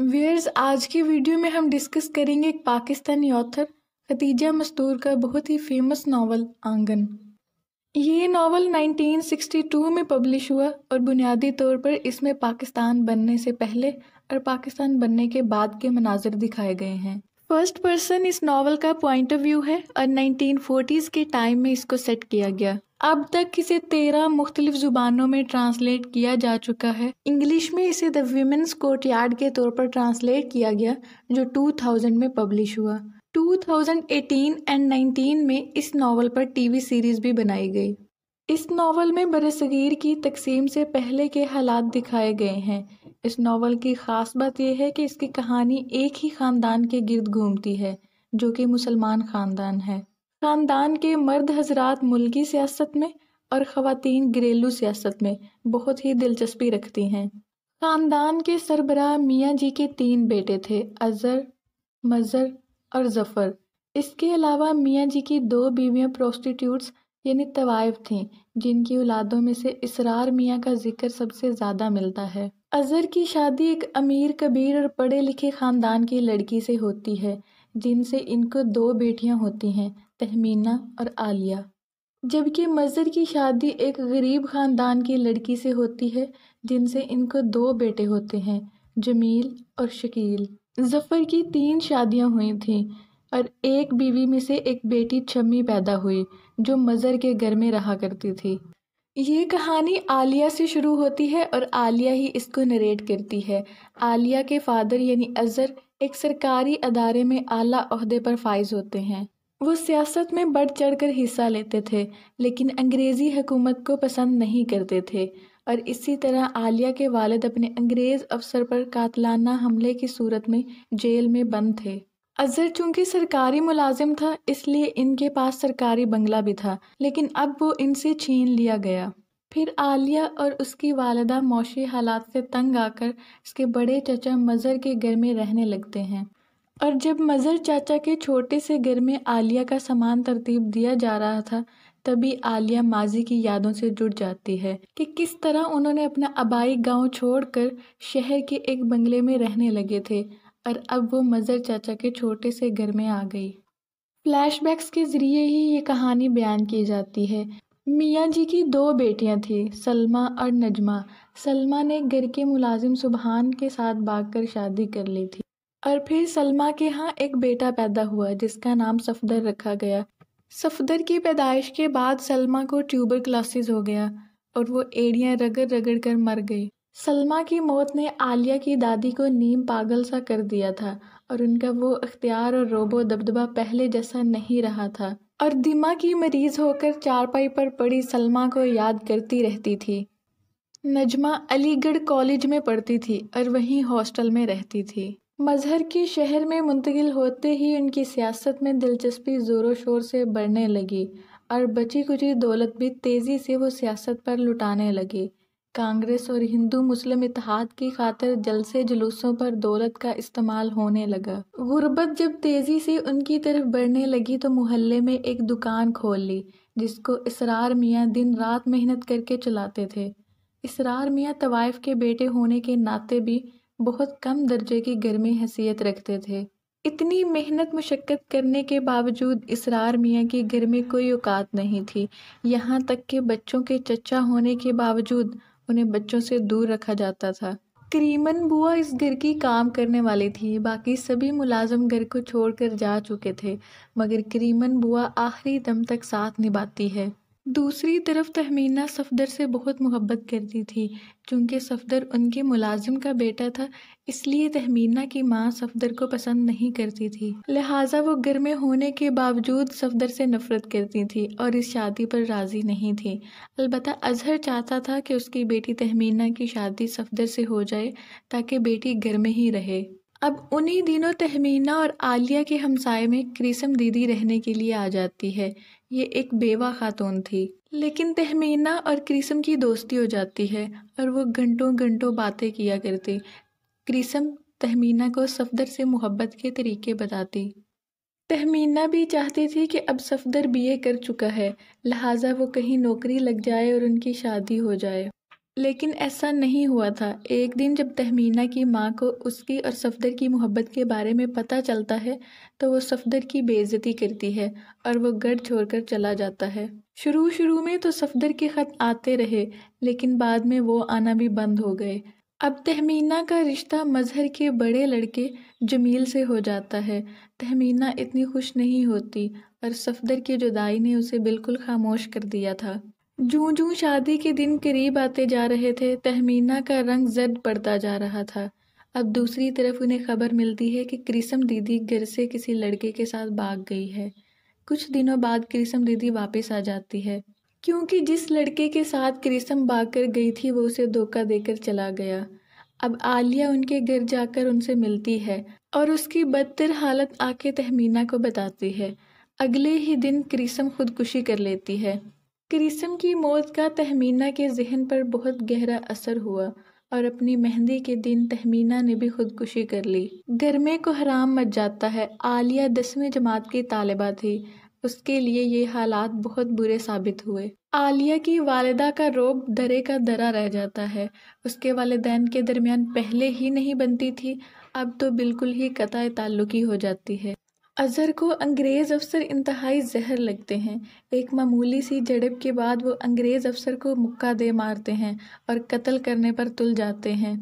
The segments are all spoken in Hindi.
वीयर्स आज की वीडियो में हम डिस्कस करेंगे एक पाकिस्तानी ऑथर खतीजा मस्तूर का बहुत ही फेमस नावल आंगन ये नावल 1962 में पब्लिश हुआ और बुनियादी तौर पर इसमें पाकिस्तान बनने से पहले और पाकिस्तान बनने के बाद के मनाजर दिखाए गए हैं फर्स्ट पर्सन इस नावल का पॉइंट ऑफ व्यू है और 1940s के टाइम में इसको सेट किया गया अब तक इसे तेरह मुख्तलिफ ज़ुबानों में ट्रांसलेट किया जा चुका है इंग्लिश में इसे द वीमेंस कोर्ट यार्ड के तौर पर ट्रांसलेट किया गया जो 2000 में पब्लिश हुआ 2018 एंड 19 में इस नावल पर टीवी सीरीज़ भी बनाई गई इस नावल में बरसगीर की तकसीम से पहले के हालात दिखाए गए हैं इस नावल की ख़ास बात यह है कि इसकी कहानी एक ही ख़ानदान के गिर्द घूमती है जो कि मुसलमान ख़ानदान है ख़ानदान के मर्द हजरात मुल्की सियासत में और ख़वातीन घरेलू सियासत में बहुत ही दिलचस्पी रखती हैं ख़ानदान के सरबरा मियाँ जी के तीन बेटे थे अज़र मज़र और ज़फ़र इसके अलावा मियाँ जी की दो बीवियाँ प्रोस्टिट्यूट्स यानी तवायफ थीं जिनकी औलादों में से इसरार मियाँ का जिक्र सबसे ज़्यादा मिलता है अज़र की शादी एक अमीर कबीर और पढ़े लिखे ख़ानदान की लड़की से होती है जिनसे इनको दो बेटियाँ होती हैं तहमीना और आलिया जबकि मज़र की शादी एक गरीब ख़ानदान की लड़की से होती है जिनसे इनको दो बेटे होते हैं जमील और शकील जफ़र की तीन शादियां हुई थीं और एक बीवी में से एक बेटी छम्मी पैदा हुई जो मज़र के घर में रहा करती थी ये कहानी आलिया से शुरू होती है और आलिया ही इसको नरेट करती है आलिया के फादर यानी अज़र एक सरकारी अदारे में आला अहदे पर फाइज होते हैं वो सियासत में बढ़ चढ़ कर हिस्सा लेते थे लेकिन अंग्रेज़ी हुकूमत को पसंद नहीं करते थे और इसी तरह आलिया के वालद अपने अंग्रेज़ अफसर पर कातलाना हमले की सूरत में जेल में बंद थे अजहर चूंकि सरकारी मुलाजिम था इसलिए इनके पास सरकारी बंगला भी था लेकिन अब वो इनसे छीन लिया गया फिर आलिया और उसकी वालदा मौशी हालात से तंग आकर उसके बड़े चचा मज़र के घर में रहने लगते हैं और जब मज़र चाचा के छोटे से घर में आलिया का सामान तरतीब दिया जा रहा था तभी आलिया माजी की यादों से जुड़ जाती है कि किस तरह उन्होंने अपना आबाई गांव छोड़कर शहर के एक बंगले में रहने लगे थे और अब वो मज़र चाचा के छोटे से घर में आ गई फ्लैशबैक्स के ज़रिए ही ये कहानी बयान की जाती है मियाँ जी की दो बेटियाँ थीं सलमा और नजमा सलमा ने घर के मुलाजिम सुबहान के साथ भाग शादी कर ली थी और फिर सलमा के यहाँ एक बेटा पैदा हुआ जिसका नाम सफदर रखा गया सफदर की पैदाइश के बाद सलमा को ट्यूबर क्लासेस हो गया और वो एड़ियाँ रगड़ रगड़ कर मर गई सलमा की मौत ने आलिया की दादी को नीम पागल सा कर दिया था और उनका वो अख्तियार और रोबो दबदबा पहले जैसा नहीं रहा था और दिमा की मरीज होकर चारपाई पर पड़ी सलमा को याद करती रहती थी नजमा अलीगढ़ कॉलेज में पढ़ती थी और वहीं हॉस्टल में रहती थी मज़हर की शहर में मुंतकिल होते ही उनकी सियासत में दिलचस्पी ज़ोरों शोर से बढ़ने लगी और बची कुची दौलत भी तेज़ी से वो सियासत पर लुटाने लगे कांग्रेस और हिंदू मुस्लिम इतिहाद की खातर जलसे जुलूसों पर दौलत का इस्तेमाल होने लगा गुर्बत जब तेज़ी से उनकी तरफ बढ़ने लगी तो मोहल्ले में एक दुकान खोल ली जिसको इसरार मियाँ दिन रात मेहनत करके चलाते थे इसरार मियाँ तवाइफ के बेटे होने के नाते भी बहुत कम दर्जे की गर्मी हैसियत रखते थे इतनी मेहनत मशक्क़त करने के बावजूद इसरार मियाँ की घर में कोई औकात नहीं थी यहाँ तक कि बच्चों के चचा होने के बावजूद उन्हें बच्चों से दूर रखा जाता था करीमन बुआ इस घर की काम करने वाली थी बाकी सभी मुलाजम घर को छोड़कर जा चुके थे मगर करीमन बुआ आखिरी दम तक साथ निभाती है दूसरी तरफ तहमीना सफदर से बहुत मोहब्बत करती थी चूँकि सफदर उनके मुलाजिम का बेटा था इसलिए तहमीना की माँ सफदर को पसंद नहीं करती थी लिहाजा वो घर में होने के बावजूद सफदर से नफरत करती थी और इस शादी पर राज़ी नहीं थी अलबत् अजहर चाहता था कि उसकी बेटी तहमीना की शादी सफदर से हो जाए ताकि बेटी घर में ही रहे अब उन्हीं दिनों तहमीना और आलिया के हमसाए में क्रीसम दीदी रहने के लिए आ जाती है ये एक बेवा खातून थी लेकिन तहमीना और क्रिसम की दोस्ती हो जाती है और वो घंटों घंटों बातें किया करती क्रिसम तहमीना को सफदर से मोहब्बत के तरीके बताती तहमीना भी चाहती थी कि अब सफदर बीए कर चुका है लिहाजा वो कहीं नौकरी लग जाए और उनकी शादी हो जाए लेकिन ऐसा नहीं हुआ था एक दिन जब तहमीना की माँ को उसकी और सफदर की मोहब्बत के बारे में पता चलता है तो वो सफदर की बेइज्जती करती है और वो घर छोड़कर चला जाता है शुरू शुरू में तो सफदर के ख़त आते रहे लेकिन बाद में वो आना भी बंद हो गए अब तहमीना का रिश्ता मज़हर के बड़े लड़के जमील से हो जाता है तहमीना इतनी खुश नहीं होती और सफदर की जुदाई ने उसे बिल्कुल खामोश कर दिया था जू जू शादी के दिन करीब आते जा रहे थे तहमीना का रंग जद पड़ता जा रहा था अब दूसरी तरफ उन्हें खबर मिलती है कि क्रिसम दीदी घर से किसी लड़के के साथ भाग गई है कुछ दिनों बाद क्रिसम दीदी वापस आ जाती है क्योंकि जिस लड़के के साथ क्रिसम भाग कर गई थी वो उसे धोखा देकर चला गया अब आलिया उनके घर जाकर उनसे मिलती है और उसकी बदतर हालत आके तहमीना को बताती है अगले ही दिन क्रिसम खुदकुशी कर लेती है क्रिसम की मौत का तहमीना के जहन पर बहुत गहरा असर हुआ और अपनी मेहंदी के दिन तहमीना ने भी खुदकुशी कर ली घर में हराम मच जाता है आलिया दसवीं जमात की तालिबा थी उसके लिए ये हालात बहुत बुरे साबित हुए आलिया की वालदा का रोब दरे का दरा रह जाता है उसके वालदेन के दरमियान पहले ही नहीं बनती थी अब तो बिल्कुल ही कतः ताल्लुकी हो जाती है अजहर को अंग्रेज़ अफसर इंतहाई जहर लगते हैं एक मामूली सी झड़प के बाद वो अंग्रेज़ अफसर को मुक्का दे मारते हैं और कत्ल करने पर तुल जाते हैं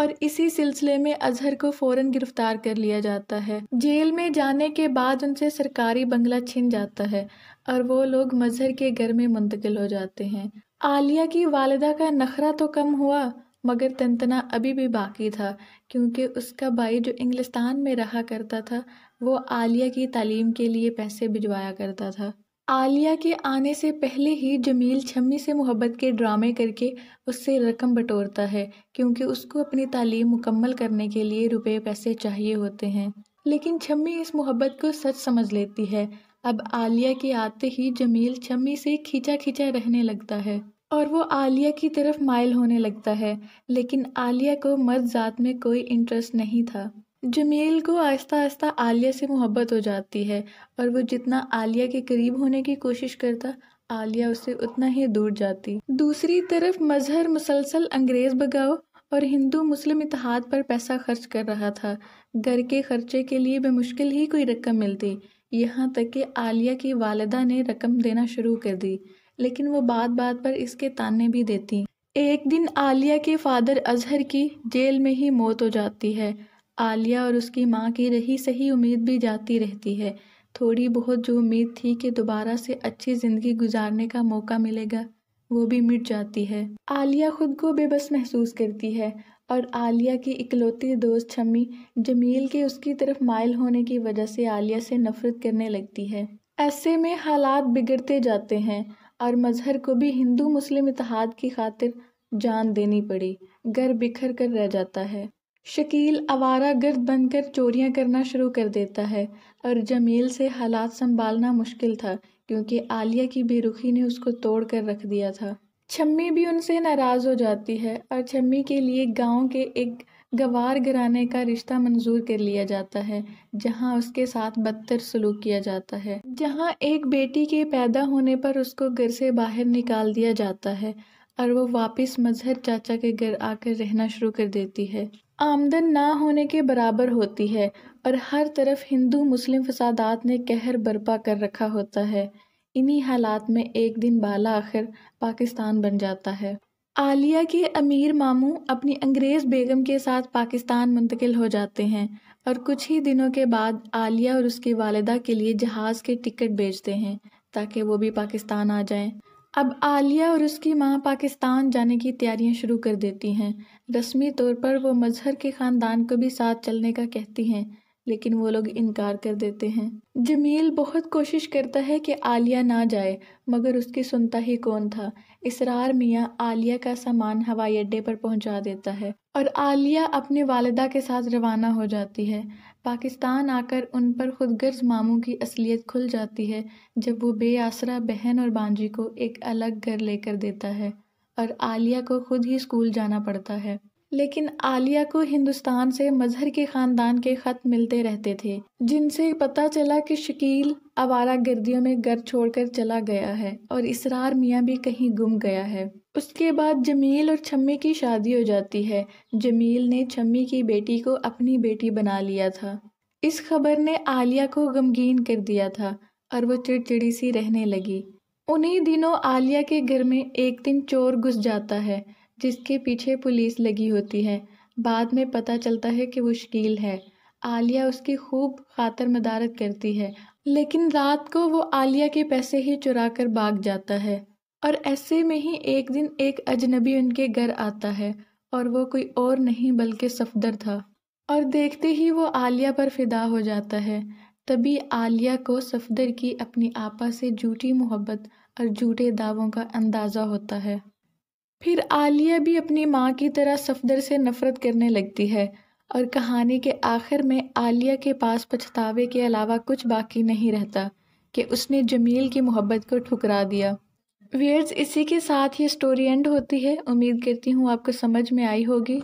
और इसी सिलसिले में अजहर को फौरन गिरफ्तार कर लिया जाता है जेल में जाने के बाद उनसे सरकारी बंगला छिन जाता है और वो लोग मजहर के घर में मुंतकिल हो जाते हैं आलिया की वालदा का नखरा तो कम हुआ मगर तंतना अभी भी बाकी था क्योंकि उसका भाई जो इंग्लिस्तान में रहा करता था वो आलिया की तालीम के लिए पैसे भिजवाया करता था आलिया के आने से पहले ही जमील छम्मी से मोहब्बत के ड्रामे करके उससे रकम बटोरता है क्योंकि उसको अपनी तालीम मुकम्मल करने के लिए रुपए पैसे चाहिए होते हैं लेकिन छम्मी इस मोहब्बत को सच समझ लेती है अब आलिया के आते ही जमील छम्मी से खींचा खींचा रहने लगता है और वो आलिया की तरफ माइल होने लगता है लेकिन आलिया को मर्द जात में कोई इंटरेस्ट नहीं था जमील को आहिस्ता आहिस्ता आलिया से मोहब्बत हो जाती है और वो जितना आलिया के करीब होने की कोशिश करता आलिया उससे उतना ही दूर जाती दूसरी तरफ मजहर मुसलसल अंग्रेज बगाओ और हिंदू मुस्लिम इतिहाद पर पैसा खर्च कर रहा था घर के खर्चे के लिए बेमुश्किल ही कोई रकम मिलती यहाँ तक कि आलिया की वालदा ने रकम देना शुरू कर दी लेकिन वो बात बात पर इसके ताने भी देती एक दिन आलिया के फादर अजहर की जेल में ही मौत हो जाती है आलिया और उसकी माँ की रही सही उम्मीद भी जाती रहती है थोड़ी बहुत जो उम्मीद थी कि दोबारा से अच्छी ज़िंदगी गुजारने का मौका मिलेगा वो भी मिट जाती है आलिया खुद को बेबस महसूस करती है और आलिया की इकलौती दोस्त छमी जमील के उसकी तरफ मायल होने की वजह से आलिया से नफरत करने लगती है ऐसे में हालात बिगड़ते जाते हैं और मजहर को भी हिंदू मुस्लिम इतिहाद की खातिर जान देनी पड़ी घर बिखर कर रह जाता है शकील आवारा गर्द बनकर चोरियां करना शुरू कर देता है और जमील से हालात संभालना मुश्किल था क्योंकि आलिया की बेरुखी ने उसको तोड़ कर रख दिया था छम्मी भी उनसे नाराज़ हो जाती है और छम्मी के लिए गांव के एक गवार घराने का रिश्ता मंजूर कर लिया जाता है जहां उसके साथ बदतर सलूक किया जाता है जहां एक बेटी के पैदा होने पर उसको घर से बाहर निकाल दिया जाता है और वो वापस मजहर चाचा के घर आकर रहना शुरू कर देती है आमदन ना होने के बराबर होती है और हर तरफ हिंदू मुस्लिम फसादात ने कहर बर्पा कर रखा होता है इन्हीं हालात में एक दिन बाला आखिर पाकिस्तान बन जाता है आलिया के अमीर मामू अपनी अंग्रेज़ बेगम के साथ पाकिस्तान मुंतकिल हो जाते हैं और कुछ ही दिनों के बाद आलिया और उसकी वालदा के लिए जहाज़ के टिकट बेचते हैं ताकि वो भी पाकिस्तान आ जाएं। अब आलिया और उसकी माँ पाकिस्तान जाने की तैयारियाँ शुरू कर देती हैं रस्मी तौर पर वो मजहर के ख़ानदान को भी साथ चलने का कहती हैं लेकिन वो लोग इनकार कर देते हैं जमील बहुत कोशिश करता है कि आलिया ना जाए मगर उसकी सुनता ही कौन था इसरार मियाँ आलिया का सामान हवाई अड्डे पर पहुंचा देता है और आलिया अपने वालदा के साथ रवाना हो जाती है पाकिस्तान आकर उन पर खुदगर्ज मामू की असलियत खुल जाती है जब वो बेआसरा बहन और बांजी को एक अलग घर लेकर देता है और आलिया को खुद ही स्कूल जाना पड़ता है लेकिन आलिया को हिंदुस्तान से मजहर के ख़ानदान के ख़त मिलते रहते थे जिनसे पता चला कि शकील आवारा गर्दियों में घर छोड़कर चला गया है और इसरार मियाँ भी कहीं गुम गया है उसके बाद जमील और छम्मी की शादी हो जाती है जमील ने छम्मी की बेटी को अपनी बेटी बना लिया था इस खबर ने आलिया को गमगीन कर दिया था और वो चिड़चिड़ी सी रहने लगी उन्हीं दिनों आलिया के घर में एक दिन चोर घुस जाता है जिसके पीछे पुलिस लगी होती है बाद में पता चलता है कि वो शकील है आलिया उसकी खूब खातर मदारत करती है लेकिन रात को वो आलिया के पैसे ही चुरा कर भाग जाता है और ऐसे में ही एक दिन एक अजनबी उनके घर आता है और वो कोई और नहीं बल्कि सफदर था और देखते ही वो आलिया पर फिदा हो जाता है तभी आलिया को सफदर की अपनी आपा से झूठी मोहब्बत और झूठे दावों का अंदाज़ा होता है फिर आलिया भी अपनी माँ की तरह सफदर से नफरत करने लगती है और कहानी के आखिर में आलिया के पास पछतावे के अलावा कुछ बाकी नहीं रहता कि उसने जमील की मोहब्बत को ठुकरा दिया वियर्स इसी के साथ ये स्टोरी एंड होती है उम्मीद करती हूँ आपको समझ में आई होगी